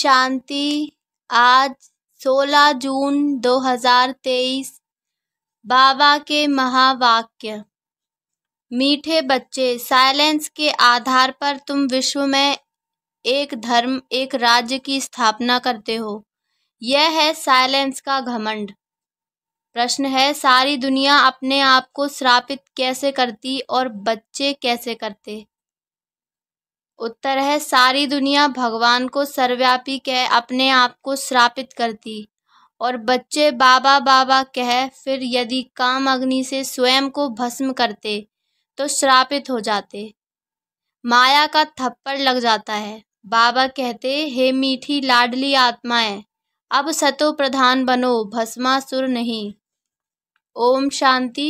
शांति आज 16 जून 2023 बाबा के महावाक्य मीठे बच्चे साइलेंस के आधार पर तुम विश्व में एक धर्म एक राज्य की स्थापना करते हो यह है साइलेंस का घमंड प्रश्न है सारी दुनिया अपने आप को श्रापित कैसे करती और बच्चे कैसे करते उत्तर है सारी दुनिया भगवान को सर्वव्यापी कह अपने आप को श्रापित करती और बच्चे बाबा बाबा कह फिर यदि काम अग्नि से स्वयं को भस्म करते तो श्रापित हो जाते माया का थप्पड़ लग जाता है बाबा कहते हे मीठी लाडली आत्माएं अब सतो प्रधान बनो भस्मासुर नहीं ओम शांति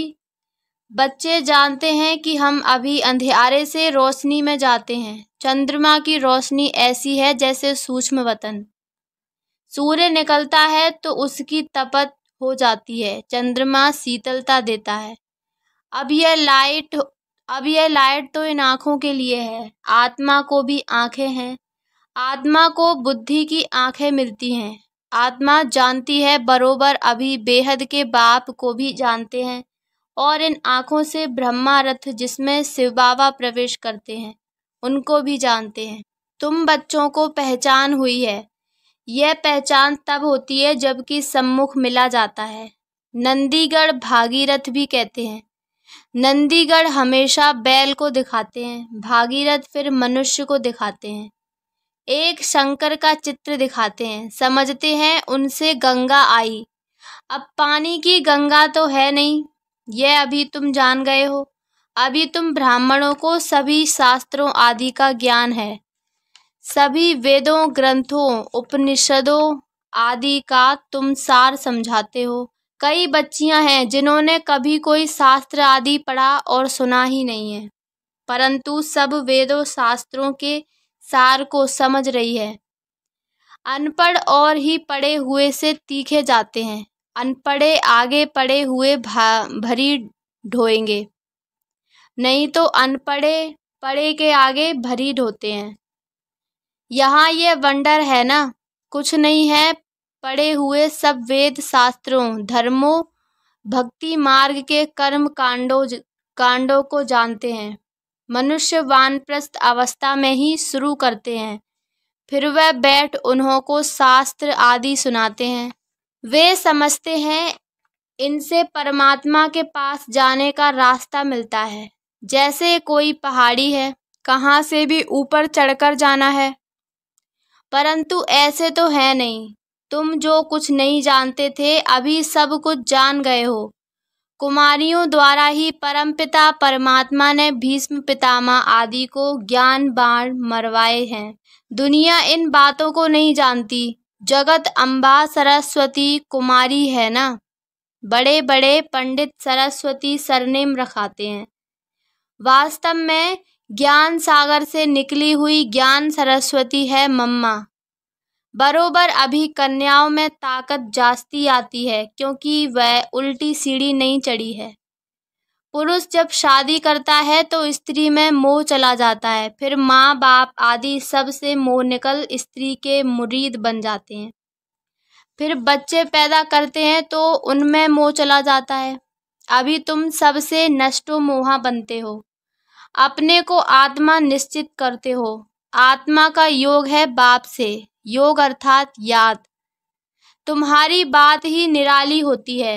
बच्चे जानते हैं कि हम अभी अंधेरे से रोशनी में जाते हैं चंद्रमा की रोशनी ऐसी है जैसे सूक्ष्म वतन सूर्य निकलता है तो उसकी तपत हो जाती है चंद्रमा शीतलता देता है अब यह लाइट अब यह लाइट तो इन आँखों के लिए है आत्मा को भी आँखें हैं आत्मा को बुद्धि की आँखें मिलती हैं आत्मा जानती है बरोबर अभी बेहद के बाप को भी जानते हैं और इन आँखों से ब्रह्मा रथ जिसमें शिव बाबा प्रवेश करते हैं उनको भी जानते हैं तुम बच्चों को पहचान हुई है यह पहचान तब होती है जबकि सम्मुख मिला जाता है नंदीगढ़ भागीरथ भी कहते हैं नंदीगढ़ हमेशा बैल को दिखाते हैं भागीरथ फिर मनुष्य को दिखाते हैं एक शंकर का चित्र दिखाते हैं समझते हैं उनसे गंगा आई अब पानी की गंगा तो है नहीं यह अभी तुम जान गए हो अभी तुम ब्राह्मणों को सभी शास्त्रों आदि का ज्ञान है सभी वेदों ग्रंथों उपनिषदों आदि का तुम सार समझाते हो कई बच्चियां हैं जिन्होंने कभी कोई शास्त्र आदि पढ़ा और सुना ही नहीं है परंतु सब वेदों शास्त्रों के सार को समझ रही है अनपढ़ और ही पढ़े हुए से तीखे जाते हैं अनपढ़े आगे पड़े हुए भरी ढोएंगे नहीं तो अनपढ़े पड़े के आगे भरी ढोते हैं यहाँ ये वंडर है ना कुछ नहीं है पड़े हुए सब वेद शास्त्रों धर्मों भक्ति मार्ग के कर्म कांडों कांडों को जानते हैं मनुष्य वानप्रस्थ अवस्था में ही शुरू करते हैं फिर वह बैठ उन्हों को शास्त्र आदि सुनाते हैं वे समझते हैं इनसे परमात्मा के पास जाने का रास्ता मिलता है जैसे कोई पहाड़ी है कहाँ से भी ऊपर चढ़कर जाना है परंतु ऐसे तो है नहीं तुम जो कुछ नहीं जानते थे अभी सब कुछ जान गए हो कुमारियों द्वारा ही परमपिता परमात्मा ने भीष्म पितामह आदि को ज्ञान बाण मरवाए हैं दुनिया इन बातों को नहीं जानती जगत अम्बा सरस्वती कुमारी है ना बड़े बड़े पंडित सरस्वती सरनेम रखाते हैं वास्तव में ज्ञान सागर से निकली हुई ज्ञान सरस्वती है मम्मा बरोबर अभी कन्याओं में ताकत जास्ती आती है क्योंकि वह उल्टी सीढ़ी नहीं चढ़ी है पुरुष जब शादी करता है तो स्त्री में मोह चला जाता है फिर माँ बाप आदि सबसे मोह निकल स्त्री के मुरीद बन जाते हैं फिर बच्चे पैदा करते हैं तो उनमें मोह चला जाता है अभी तुम सबसे नष्टो मोहा बनते हो अपने को आत्मा निश्चित करते हो आत्मा का योग है बाप से योग अर्थात याद तुम्हारी बात ही निराली होती है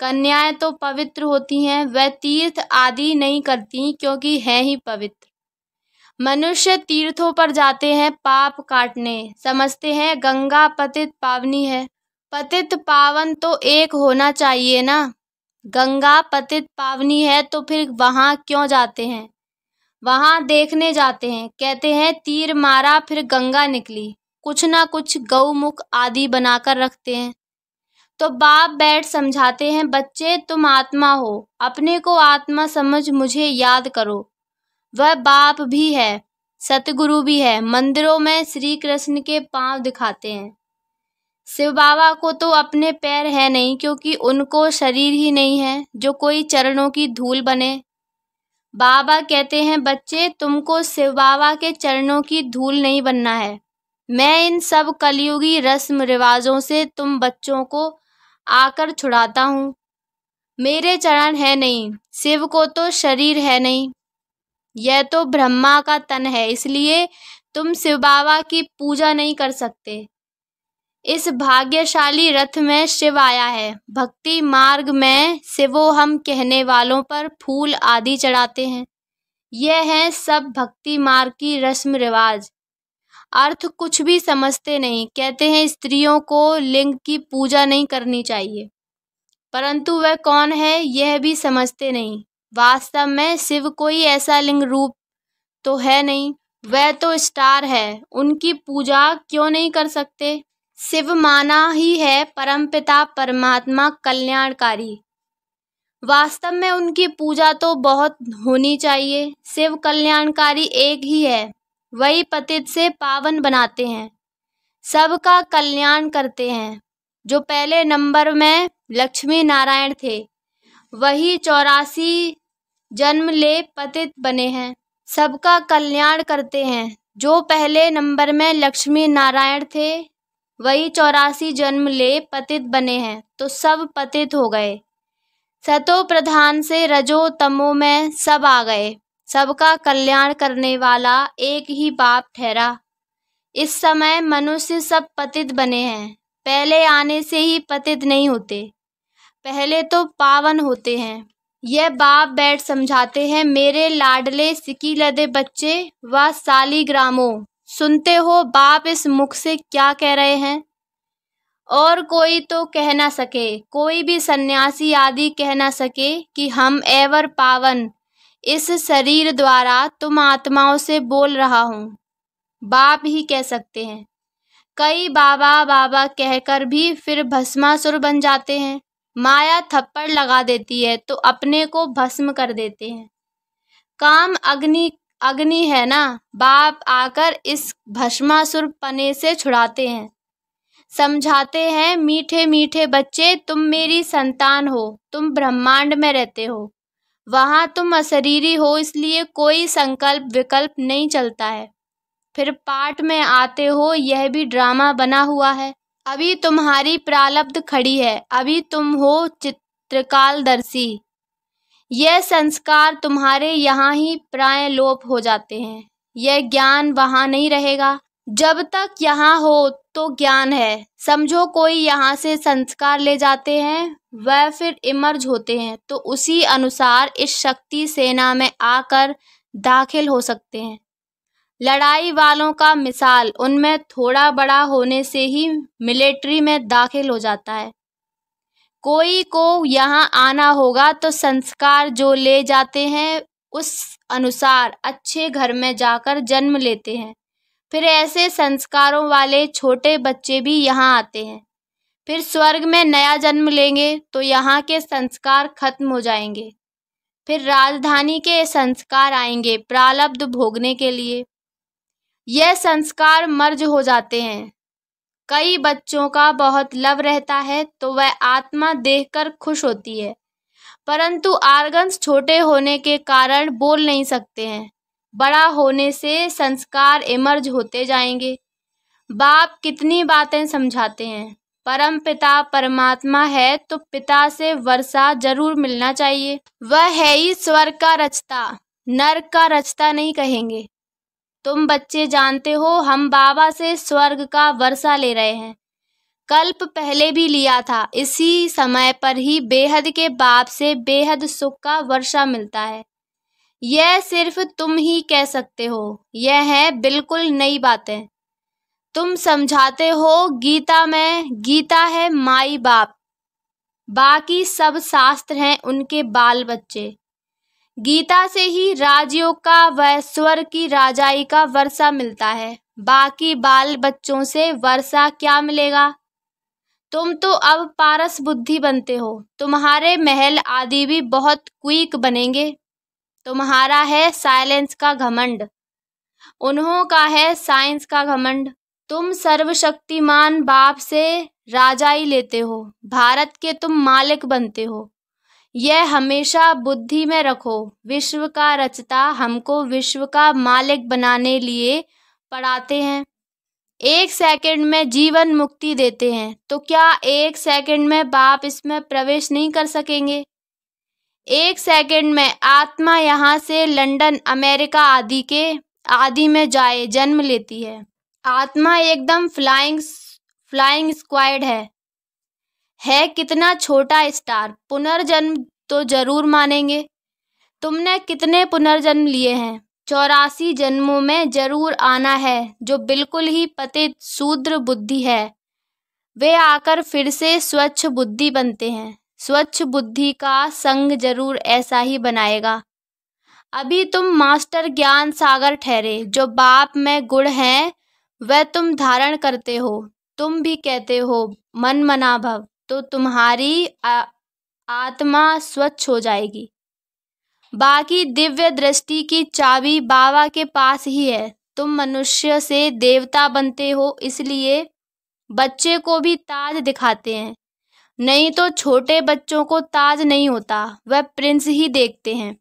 कन्याएं तो पवित्र होती हैं वह तीर्थ आदि नहीं करती क्योंकि हैं ही पवित्र मनुष्य तीर्थों पर जाते हैं पाप काटने समझते हैं गंगा पतित पावनी है पतित पावन तो एक होना चाहिए ना गंगा पतित पावनी है तो फिर वहाँ क्यों जाते हैं वहाँ देखने जाते हैं कहते हैं तीर मारा फिर गंगा निकली कुछ ना कुछ गौमुख आदि बनाकर रखते हैं तो बाप बैठ समझाते हैं बच्चे तुम आत्मा हो अपने को आत्मा समझ मुझे याद करो वह बाप भी है सतगुरु भी है मंदिरों में श्री कृष्ण के पांव दिखाते हैं शिव बाबा को तो अपने पैर है नहीं क्योंकि उनको शरीर ही नहीं है जो कोई चरणों की धूल बने बाबा कहते हैं बच्चे तुमको शिव बाबा के चरणों की धूल नहीं बनना है मैं इन सब कलयुगी रस्म रिवाजों से तुम बच्चों को आकर छुड़ाता हूँ मेरे चरण है नहीं शिव को तो शरीर है नहीं यह तो ब्रह्मा का तन है इसलिए तुम शिव बाबा की पूजा नहीं कर सकते इस भाग्यशाली रथ में शिव आया है भक्ति मार्ग में शिवो हम कहने वालों पर फूल आदि चढ़ाते हैं यह है सब भक्ति मार्ग की रस्म रिवाज अर्थ कुछ भी समझते नहीं कहते हैं स्त्रियों को लिंग की पूजा नहीं करनी चाहिए परंतु वह कौन है यह भी समझते नहीं वास्तव में शिव कोई ऐसा लिंग रूप तो है नहीं वह तो स्टार है उनकी पूजा क्यों नहीं कर सकते शिव माना ही है परमपिता परमात्मा कल्याणकारी वास्तव में उनकी पूजा तो बहुत होनी चाहिए शिव कल्याणकारी एक ही है वही पतित से पावन बनाते हैं सबका कल्याण करते हैं जो पहले नंबर में लक्ष्मी नारायण थे वही चौरासी जन्म ले पतित बने हैं सबका कल्याण करते हैं जो पहले नंबर में लक्ष्मी नारायण थे वही चौरासी जन्म ले पतित बने हैं तो सब पतित हो गए सतो प्रधान से रजो तमो में सब आ गए सबका कल्याण करने वाला एक ही बाप ठहरा इस समय मनुष्य सब पतित बने हैं पहले आने से ही पतित नहीं होते पहले तो पावन होते हैं यह बाप बैठ समझाते हैं मेरे लाडले सिकी लदे बच्चे व सालीग्रामों सुनते हो बाप इस मुख से क्या कह रहे हैं और कोई तो कह ना सके कोई भी सन्यासी आदि कह ना सके कि हम एवर पावन इस शरीर द्वारा तुम आत्माओं से बोल रहा हूँ बाप ही कह सकते हैं कई बाबा बाबा कहकर भी फिर भस्मासुर बन जाते हैं माया थप्पड़ लगा देती है तो अपने को भस्म कर देते हैं काम अग्नि अग्नि है ना बाप आकर इस भस्मासुर पने से छुड़ाते हैं समझाते हैं मीठे मीठे बच्चे तुम मेरी संतान हो तुम ब्रह्मांड में रहते हो वहाँ तुम अशरीरी हो इसलिए कोई संकल्प विकल्प नहीं चलता है फिर पाठ में आते हो यह भी ड्रामा बना हुआ है अभी तुम्हारी प्रालब्ध खड़ी है अभी तुम हो चित्रकालदर्शी यह संस्कार तुम्हारे यहाँ ही प्राय लोप हो जाते हैं यह ज्ञान वहाँ नहीं रहेगा जब तक यहाँ हो तो ज्ञान है समझो कोई यहाँ से संस्कार ले जाते हैं वह फिर इमर्ज होते हैं तो उसी अनुसार इस शक्ति सेना में आकर दाखिल हो सकते हैं लड़ाई वालों का मिसाल उनमें थोड़ा बड़ा होने से ही मिलिट्री में दाखिल हो जाता है कोई को यहाँ आना होगा तो संस्कार जो ले जाते हैं उस अनुसार अच्छे घर में जाकर जन्म लेते हैं फिर ऐसे संस्कारों वाले छोटे बच्चे भी यहाँ आते हैं फिर स्वर्ग में नया जन्म लेंगे तो यहाँ के संस्कार खत्म हो जाएंगे फिर राजधानी के संस्कार आएंगे प्रालब्ध भोगने के लिए यह संस्कार मर्ज हो जाते हैं कई बच्चों का बहुत लव रहता है तो वह आत्मा देखकर खुश होती है परंतु आर्गन्स छोटे होने के कारण बोल नहीं सकते हैं बड़ा होने से संस्कार इमर्ज होते जाएंगे बाप कितनी बातें समझाते हैं परम पिता परमात्मा है तो पिता से वर्षा जरूर मिलना चाहिए वह है ही स्वर का रचता नर का रचता नहीं कहेंगे तुम बच्चे जानते हो हम बाबा से स्वर्ग का वर्षा ले रहे हैं कल्प पहले भी लिया था इसी समय पर ही बेहद के बाप से बेहद सुख का वर्षा मिलता है यह सिर्फ तुम ही कह सकते हो यह है बिल्कुल नई बातें तुम समझाते हो गीता में गीता है माई बाप बाकी सब शास्त्र हैं उनके बाल बच्चे गीता से ही राजयोग का व स्वर की राजाई का वर्षा मिलता है बाकी बाल बच्चों से वर्षा क्या मिलेगा तुम तो अब पारस बुद्धि बनते हो तुम्हारे महल आदि भी बहुत क्विक बनेंगे तुम्हारा है साइलेंस का घमंड उन्हों का है साइंस का घमंड तुम सर्वशक्तिमान बाप से राजाई लेते हो भारत के तुम मालिक बनते हो यह हमेशा बुद्धि में रखो विश्व का रचता हमको विश्व का मालिक बनाने लिए पढ़ाते हैं एक सेकंड में जीवन मुक्ति देते हैं तो क्या एक सेकंड में बाप इसमें प्रवेश नहीं कर सकेंगे एक सेकंड में आत्मा यहाँ से लंदन अमेरिका आदि के आदि में जाए जन्म लेती है आत्मा एकदम फ्लाइंग फ्लाइंग स्क्वाड है है कितना छोटा स्टार पुनर्जन्म तो जरूर मानेंगे तुमने कितने पुनर्जन्म लिए हैं चौरासी जन्मों में जरूर आना है जो बिल्कुल ही पतित शूद्र बुद्धि है वे आकर फिर से स्वच्छ बुद्धि बनते हैं स्वच्छ बुद्धि का संग जरूर ऐसा ही बनाएगा अभी तुम मास्टर ज्ञान सागर ठहरे जो बाप में गुण हैं वह तुम धारण करते हो तुम भी कहते हो मन मना भव तो तुम्हारी आ, आत्मा स्वच्छ हो जाएगी बाकी दिव्य दृष्टि की चाबी बाबा के पास ही है तुम मनुष्य से देवता बनते हो इसलिए बच्चे को भी ताज दिखाते हैं नहीं तो छोटे बच्चों को ताज नहीं होता वह प्रिंस ही देखते हैं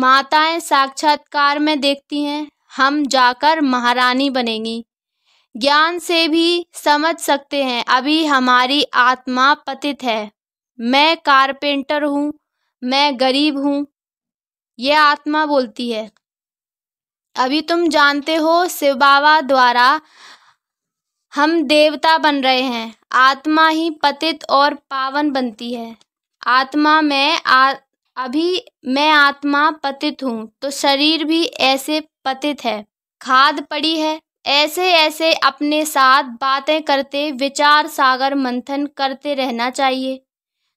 माताएं साक्षात्कार में देखती हैं हम जाकर महारानी बनेंगी ज्ञान से भी समझ सकते हैं अभी हमारी आत्मा पतित है मैं कारपेंटर हूँ मैं गरीब हूँ यह आत्मा बोलती है अभी तुम जानते हो शिव बाबा द्वारा हम देवता बन रहे हैं आत्मा ही पतित और पावन बनती है आत्मा में आ अभी मैं आत्मा पतित हूँ तो शरीर भी ऐसे पतित है खाद पड़ी है ऐसे ऐसे अपने साथ बातें करते विचार सागर मंथन करते रहना चाहिए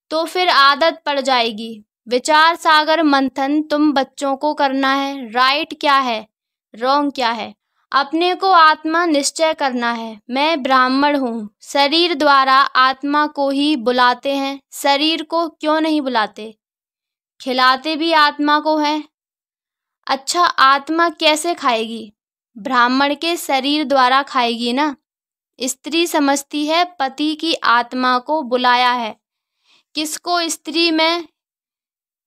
तो फिर आदत पड़ जाएगी विचार सागर मंथन तुम बच्चों को करना है राइट क्या है रॉन्ग क्या है अपने को आत्मा निश्चय करना है मैं ब्राह्मण हूँ शरीर द्वारा आत्मा को ही बुलाते हैं शरीर को क्यों नहीं बुलाते खिलाते भी आत्मा को हैं अच्छा आत्मा कैसे खाएगी ब्राह्मण के शरीर द्वारा खाएगी ना स्त्री समझती है पति की आत्मा को बुलाया है किसको स्त्री में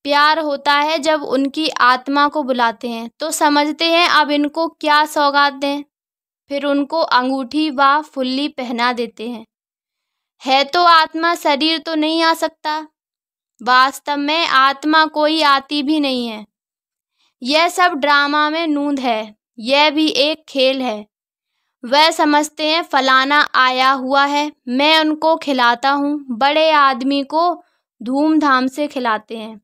प्यार होता है जब उनकी आत्मा को बुलाते हैं तो समझते हैं अब इनको क्या सौगात दें फिर उनको अंगूठी व फुल्ली पहना देते हैं है तो आत्मा शरीर तो नहीं आ सकता वास्तव में आत्मा कोई आती भी नहीं है यह सब ड्रामा में नूंद है यह भी एक खेल है वह समझते हैं फलाना आया हुआ है मैं उनको खिलाता हूँ बड़े आदमी को धूमधाम से खिलाते हैं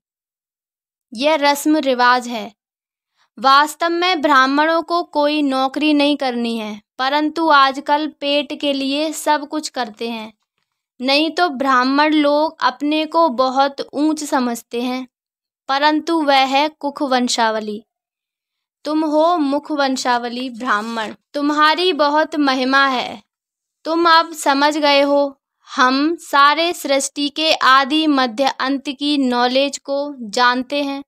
यह रस्म रिवाज है वास्तव में ब्राह्मणों को कोई नौकरी नहीं करनी है परंतु आजकल पेट के लिए सब कुछ करते हैं नहीं तो ब्राह्मण लोग अपने को बहुत ऊंच समझते हैं परंतु वह है कुख वंशावली तुम हो मुख वंशावली ब्राह्मण तुम्हारी बहुत महिमा है तुम अब समझ गए हो हम सारे सृष्टि के आदि मध्य अंत की नॉलेज को जानते हैं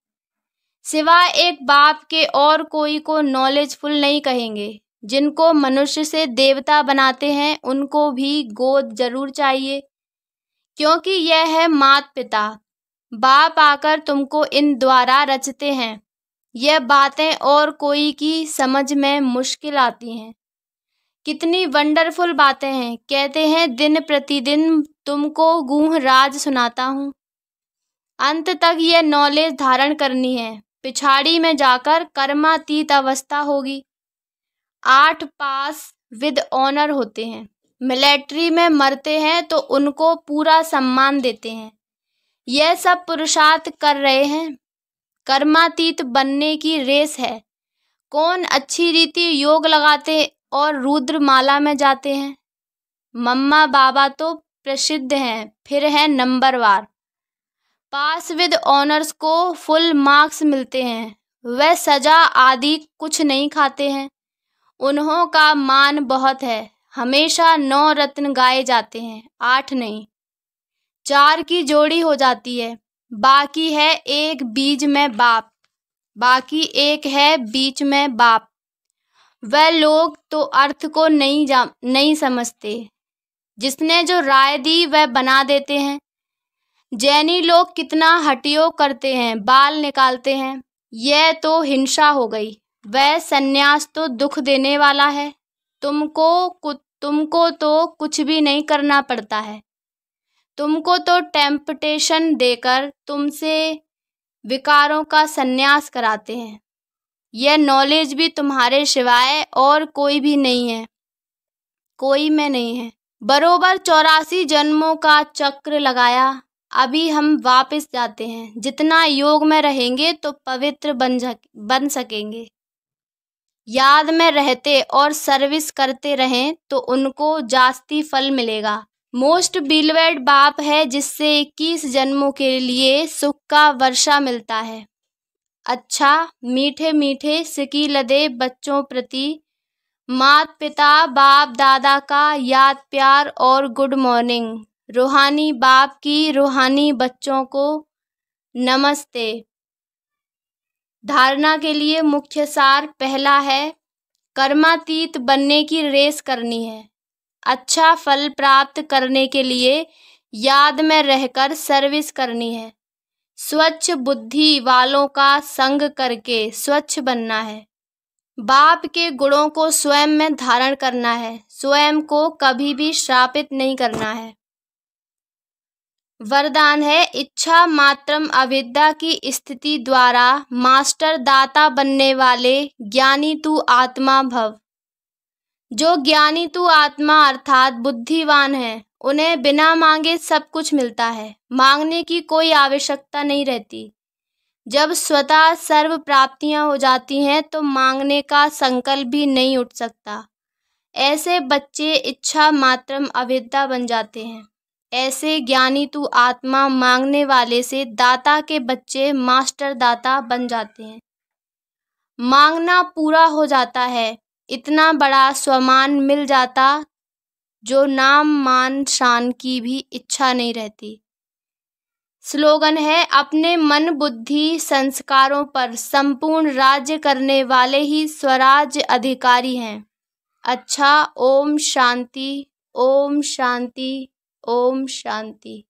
सिवाय एक बाप के और कोई को नॉलेजफुल नहीं कहेंगे जिनको मनुष्य से देवता बनाते हैं उनको भी गोद जरूर चाहिए क्योंकि यह है मात पिता बाप आकर तुमको इन द्वारा रचते हैं यह बातें और कोई की समझ में मुश्किल आती हैं कितनी वंडरफुल बातें हैं कहते हैं दिन प्रतिदिन तुमको गूह राज सुनाता हूँ अंत तक यह नॉलेज धारण करनी है पिछाड़ी में जाकर कर्मातीत अवस्था होगी आठ पास विद ऑनर होते हैं मिलिट्री में मरते हैं तो उनको पूरा सम्मान देते हैं यह सब पुरुषार्थ कर रहे हैं कर्मातीत बनने की रेस है कौन अच्छी रीति योग लगाते और रुद्रमाला में जाते हैं मम्मा बाबा तो प्रसिद्ध हैं फिर है नंबर वार पास विद ऑनर्स को फुल मार्क्स मिलते हैं वह सजा आदि कुछ नहीं खाते हैं उन्हों का मान बहुत है हमेशा नौ रत्न गाए जाते हैं आठ नहीं चार की जोड़ी हो जाती है बाकी है एक बीज में बाप बाकी एक है बीच में बाप वह लोग तो अर्थ को नहीं जा नहीं समझते जिसने जो राय दी वह बना देते हैं जैनी लोग कितना हटियो करते हैं बाल निकालते हैं यह तो हिंसा हो गई वह सन्यास तो दुख देने वाला है तुमको तुमको तो कुछ भी नहीं करना पड़ता है तुमको तो टेम्पटेशन देकर तुमसे विकारों का सन्यास कराते हैं यह नॉलेज भी तुम्हारे सिवाय और कोई भी नहीं है कोई में नहीं है बरोबर चौरासी जन्मों का चक्र लगाया अभी हम वापस जाते हैं जितना योग में रहेंगे तो पवित्र बन जा बन सकेंगे याद में रहते और सर्विस करते रहें तो उनको जास्ती फल मिलेगा मोस्ट बिलवेड बाप है जिससे इक्कीस जन्मों के लिए सुख का वर्षा मिलता है अच्छा मीठे मीठे सिकी लदे बच्चों प्रति मात पिता बाप दादा का याद प्यार और गुड मॉर्निंग रूहानी बाप की रूहानी बच्चों को नमस्ते धारणा के लिए मुख्य सार पहला है कर्मातीत बनने की रेस करनी है अच्छा फल प्राप्त करने के लिए याद में रहकर सर्विस करनी है स्वच्छ बुद्धि वालों का संग करके स्वच्छ बनना है बाप के गुणों को स्वयं में धारण करना है स्वयं को कभी भी श्रापित नहीं करना है वरदान है इच्छा मात्रम अविद्या की स्थिति द्वारा मास्टर दाता बनने वाले ज्ञानी तू आत्मा भव जो ज्ञानी तू आत्मा अर्थात बुद्धिवान है उन्हें बिना मांगे सब कुछ मिलता है मांगने की कोई आवश्यकता नहीं रहती जब स्वतः सर्व प्राप्तियां हो जाती हैं तो मांगने का संकल्प भी नहीं उठ सकता ऐसे बच्चे इच्छा मात्रम अविद्या बन जाते हैं ऐसे ज्ञानी तू आत्मा मांगने वाले से दाता के बच्चे मास्टर दाता बन जाते हैं मांगना पूरा हो जाता है इतना बड़ा स्वमान मिल जाता जो नाम मान शान की भी इच्छा नहीं रहती स्लोगन है अपने मन बुद्धि संस्कारों पर संपूर्ण राज्य करने वाले ही स्वराज अधिकारी हैं अच्छा ओम शांति ओम शांति ओम शांति